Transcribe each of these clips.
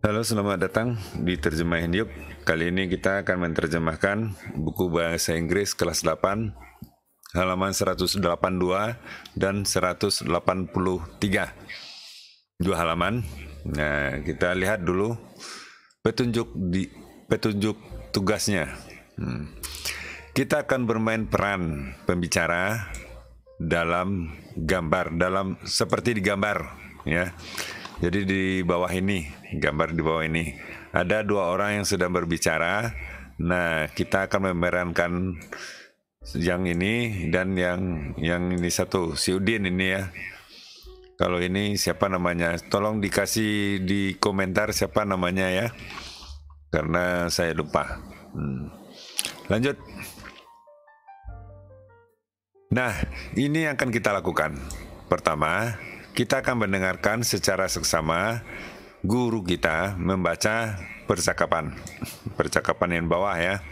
Halo, selamat datang di Terjemahin Yuk. Kali ini kita akan menerjemahkan buku bahasa Inggris kelas 8, halaman 182 dan 183. Dua halaman. Nah, kita lihat dulu petunjuk di petunjuk tugasnya. Hmm. Kita akan bermain peran pembicara dalam gambar, dalam seperti di gambar, ya jadi di bawah ini, gambar di bawah ini, ada dua orang yang sedang berbicara. Nah, kita akan memerankan yang ini dan yang yang ini satu, si Udin ini ya. Kalau ini siapa namanya? Tolong dikasih di komentar siapa namanya ya. Karena saya lupa. Hmm. Lanjut. Nah, ini yang akan kita lakukan. Pertama, kita akan mendengarkan secara seksama guru kita membaca percakapan. Percakapan yang bawah ya.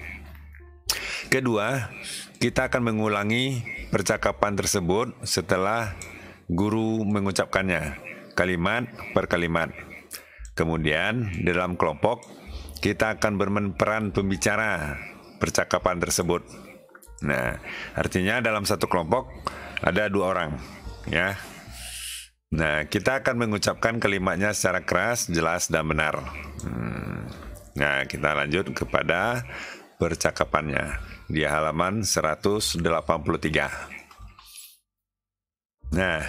Kedua, kita akan mengulangi percakapan tersebut setelah guru mengucapkannya, kalimat per kalimat. Kemudian, dalam kelompok, kita akan bermain peran pembicara percakapan tersebut. Nah, artinya dalam satu kelompok ada dua orang, ya. Nah, kita akan mengucapkan kalimatnya secara keras, jelas, dan benar. Hmm. Nah, kita lanjut kepada percakapannya di halaman 183. Nah,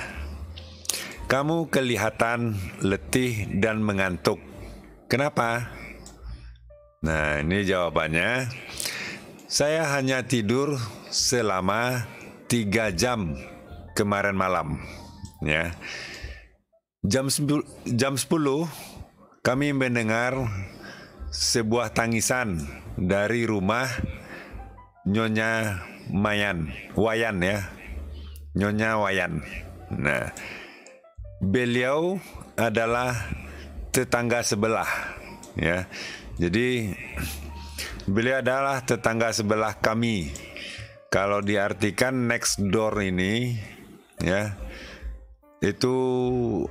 kamu kelihatan letih dan mengantuk. Kenapa? Nah, ini jawabannya. Saya hanya tidur selama tiga jam kemarin malam ya. Jam jam 10 kami mendengar sebuah tangisan dari rumah Nyonya Mayan, Wayan ya. Nyonya Wayan. Nah, beliau adalah tetangga sebelah ya. Jadi beliau adalah tetangga sebelah kami. Kalau diartikan next door ini ya itu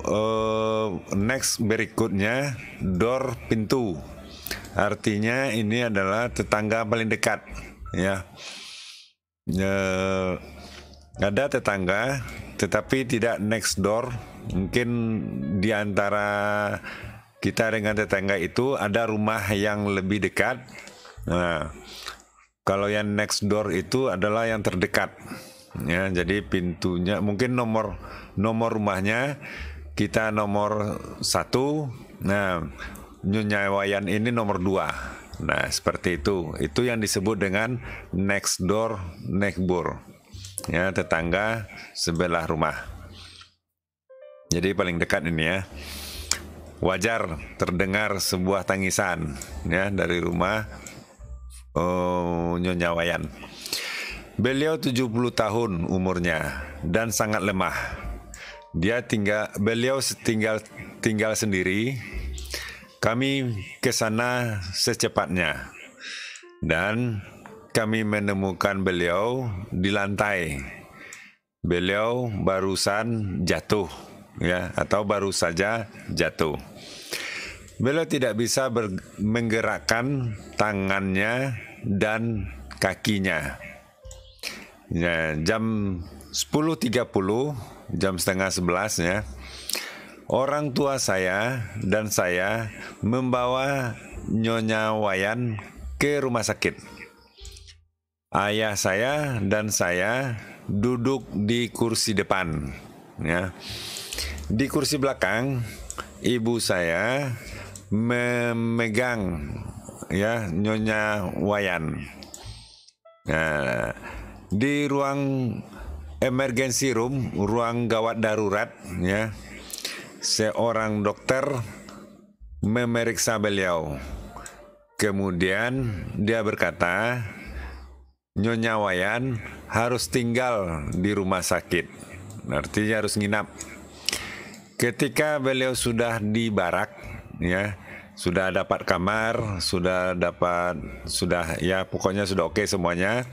uh, next berikutnya door pintu artinya ini adalah tetangga paling dekat ya uh, ada tetangga tetapi tidak next door mungkin diantara kita dengan tetangga itu ada rumah yang lebih dekat nah kalau yang next door itu adalah yang terdekat ya jadi pintunya mungkin nomor nomor rumahnya kita nomor satu nah Nyonya Wayan ini nomor dua nah seperti itu itu yang disebut dengan next door neighbor ya tetangga sebelah rumah jadi paling dekat ini ya wajar terdengar sebuah tangisan ya dari rumah oh, Nyonya Wayan. Beliau 70 tahun umurnya dan sangat lemah. Dia tinggal beliau tinggal tinggal sendiri. Kami ke sana secepatnya. Dan kami menemukan beliau di lantai. Beliau barusan jatuh ya atau baru saja jatuh. Beliau tidak bisa menggerakkan tangannya dan kakinya ya, jam 10.30 jam setengah 11 ya orang tua saya dan saya membawa Nyonya Wayan ke rumah sakit. Ayah saya dan saya duduk di kursi depan, ya. Di kursi belakang, ibu saya memegang ya Nyonya Wayan. Nah, di ruang emergency room, ruang gawat darurat, ya, seorang dokter memeriksa beliau. Kemudian dia berkata, Nyonya Wayan harus tinggal di rumah sakit. Artinya harus nginap. Ketika beliau sudah di barak, ya, sudah dapat kamar, sudah dapat, sudah ya pokoknya sudah oke okay semuanya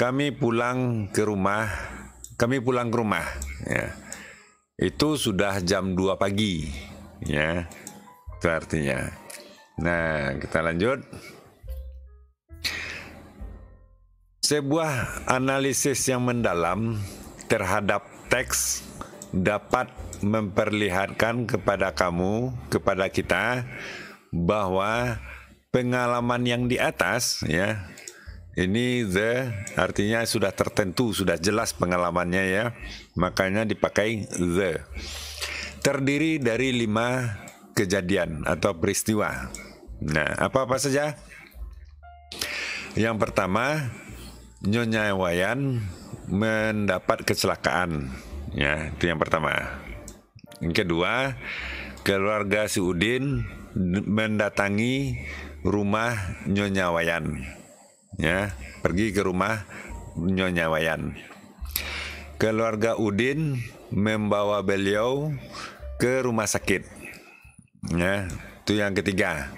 kami pulang ke rumah, kami pulang ke rumah, ya. Itu sudah jam 2 pagi, ya. Itu artinya. Nah, kita lanjut. Sebuah analisis yang mendalam terhadap teks dapat memperlihatkan kepada kamu, kepada kita bahwa pengalaman yang di atas ya ini the artinya sudah tertentu, sudah jelas pengalamannya ya. Makanya dipakai the. Terdiri dari lima kejadian atau peristiwa. Nah, apa-apa saja? Yang pertama, Nyonya Wayan mendapat kecelakaan. Ya, itu yang pertama. Yang kedua, keluarga si Udin mendatangi rumah Nyonya Wayan ya pergi ke rumah Nyonya Wayan. Keluarga Udin membawa beliau ke rumah sakit. Ya, itu yang ketiga.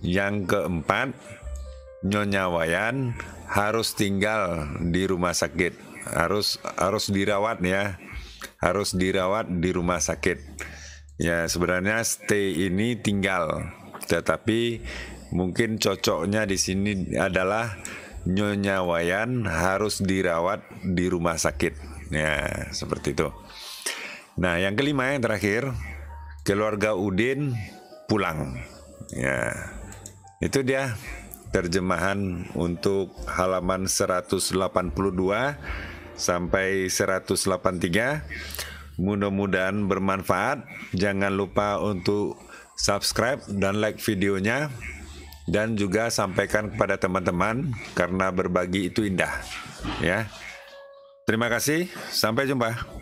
Yang keempat, Nyonya Wayan harus tinggal di rumah sakit. Harus harus dirawat ya. Harus dirawat di rumah sakit. Ya, sebenarnya stay ini tinggal, tetapi Mungkin cocoknya di sini adalah Nyonya Wayan harus dirawat di rumah sakit. Ya, seperti itu. Nah, yang kelima yang terakhir, keluarga Udin pulang. Ya. Itu dia terjemahan untuk halaman 182 sampai 183. Mudah-mudahan bermanfaat. Jangan lupa untuk subscribe dan like videonya dan juga sampaikan kepada teman-teman karena berbagi itu indah ya. Terima kasih, sampai jumpa.